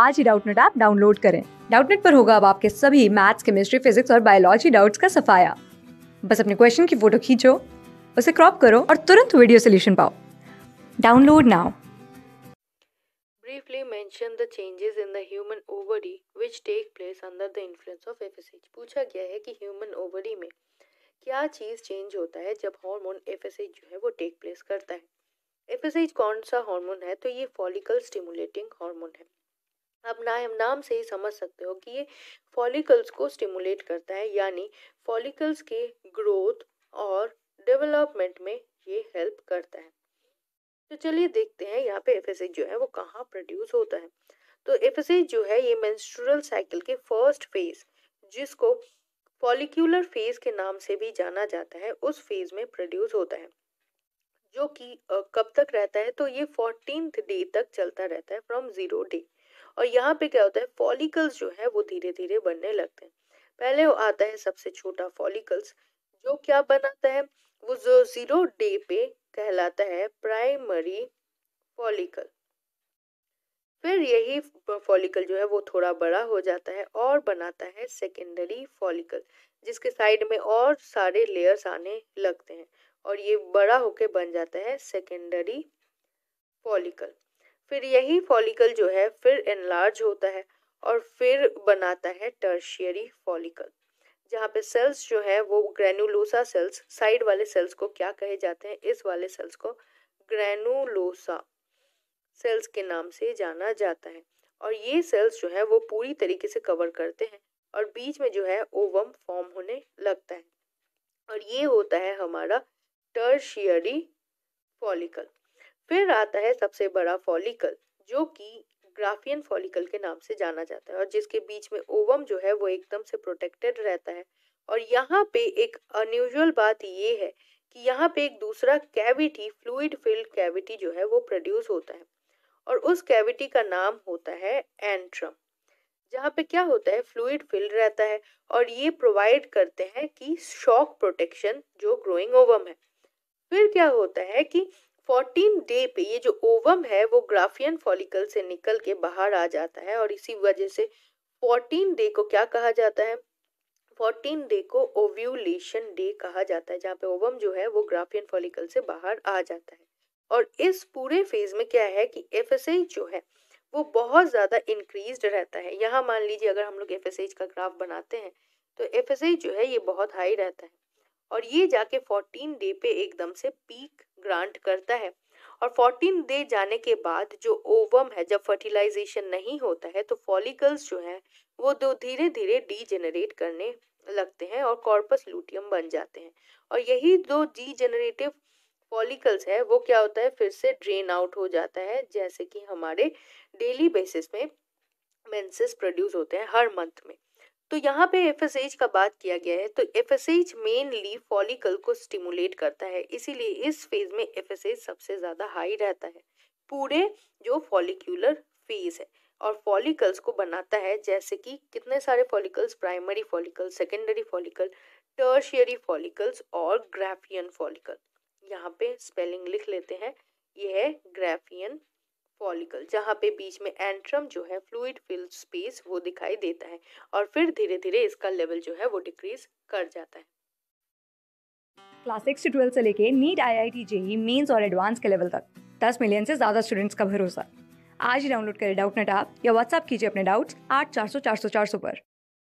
आज ही Doubtnut app download करें डाउटनेट पर होगा अब आपके सभी मैथ्स केमिस्ट्री फिजिक्स और बायोलॉजी डाउट्स का सफाया बस अपने क्वेश्चन की फोटो खींचो उसे क्रॉप करो और तुरंत वीडियो सोल्यूशन पाओ download now briefly mention the changes in the human ovary which take place under the influence of FSH. पूछा गया है कि human ovary में क्या चीज़ चेंज होता है जब हार्मोन FSH जो है वो टेक प्लेस करता है FSH कौन सा हार्मोन है तो ये फॉलिकल स्टिमुलेटिंग हार्मोन है आप नाम नाम से ही समझ सकते हो कि ये फॉलिकल्स को स्टिमुलेट करता है यानी फॉलिकल्स के ग्रोथ और डेवलपमेंट में ये हेल्प करता है तो चलिए देखते हैं यहाँ पे एफ जो है वो कहाँ प्रोड्यूस होता है तो एफ जो है ये मेंस्ट्रुअल साइकिल के फर्स्ट फेज जिसको फॉलिक्यूलर फेज के नाम से भी जाना जाता है उस फेज में प्रोड्यूस होता है जो कि कब तक रहता है तो ये फोर्टीन डे तक चलता रहता है फ्रॉम जीरो डे और यहाँ पे क्या होता है फॉलिकल्स जो है वो धीरे धीरे बनने लगते हैं पहले वो आता है सबसे छोटा फॉलिकल्स जो क्या बनाता है वो जो जीरो डे पे कहलाता है प्राइमरी फॉलिकल फिर यही फॉलिकल जो है वो थोड़ा बड़ा हो जाता है और बनाता है सेकेंडरी फॉलिकल जिसके साइड में और सारे लेयर्स आने लगते हैं और ये बड़ा होके बन जाता है सेकेंडरी फॉलिकल फिर यही फॉलिकल जो है फिर एनलार्ज होता है और फिर बनाता है टर्शियरी फॉलिकल जहाँ पे सेल्स जो है वो ग्रेनुलोसा सेल्स साइड वाले सेल्स को क्या कहे जाते हैं इस वाले सेल्स को ग्रेनुलोसा सेल्स के नाम से जाना जाता है और ये सेल्स जो है वो पूरी तरीके से कवर करते हैं और बीच में जो है ओवम फॉर्म होने लगता है और ये होता है हमारा टर्शियरी फॉलिकल फिर आता है सबसे बड़ा फॉलिकल जो कि ग्राफियन फॉलिकल के नाम से जाना जाता है और जिसके बीच में ओवम जो है वो एकदम से प्रोटेक्टेड रहता है और यहाँ पे एक अनयूजल बात ये है कि यहाँ पे एक दूसरा कैविटी फ्लूड फिल्ड कैविटी जो है वो प्रोड्यूस होता है और उस कैविटी का नाम होता है एंट्रम जहाँ पे क्या होता है फ्लूड फिल्ड रहता है और ये प्रोवाइड करते हैं कि शॉक प्रोटेक्शन जो ग्रोइंग ओवम है फिर क्या होता है कि फोर्टीन डे पे ये जो ओवम है वो ग्राफियन फॉलिकल से निकल के बाहर आ जाता है और इसी वजह से फोर्टीन डे को क्या कहा जाता है फोर्टीन डे को ओव्यूलेशन डे कहा जाता है जहाँ पे ओवम जो है वो ग्राफियन फॉलिकल से बाहर आ जाता है और इस पूरे फेज में क्या है कि एफ जो है वो बहुत ज़्यादा इंक्रीज रहता है यहाँ मान लीजिए अगर हम लोग एफ का ग्राफ बनाते हैं तो एफ जो है ये बहुत हाई रहता है और ये जाके 14 डे पे एकदम से पीक ग्रांट करता है और 14 डे जाने के बाद जो ओवम है जब फर्टिलाइजेशन नहीं होता है तो फॉलिकल्स जो हैं वो दो धीरे धीरे डीजेनरेट करने लगते हैं और कॉर्पस लूटियम बन जाते हैं और यही दो डी जेनरेटिव फॉलिकल्स है वो क्या होता है फिर से ड्रेन आउट हो जाता है जैसे कि हमारे डेली बेसिस में मेंसेस प्रोड्यूस होते हैं हर मंथ में तो यहाँ पे एफ का बात किया गया है तो एच मेनली फॉलिकल को स्टिमुलेट करता है इसीलिए इस फेज में एफ सबसे ज़्यादा हाई रहता है पूरे जो फॉलिक्यूलर फेज है और फॉलिकल्स को बनाता है जैसे कि कितने सारे follicles primary follicle secondary follicle tertiary follicles और ग्राफियन फॉलिकल यहाँ पे स्पेलिंग लिख लेते हैं यह है ग्राफियन फॉलिकल जहाँ पे बीच में एंट्रम जो है फ्लूड फिल्ड स्पेस वो दिखाई देता है और फिर धीरे धीरे इसका लेवल जो है वो डिक्रीज कर जाता है क्लास सिक्स से ट्वेल्थ से लेके NEET I I T JEE mains और एडवांस के लेवल तक दस मिलियन से ज़्यादा स्टूडेंट्स का भरोसा आज ही डाउनलोड करें डाउट नेट आप या व्हाट्सअप कीजिए अपने डाउट्स आठ चार सौ चार सौ चार सौ पर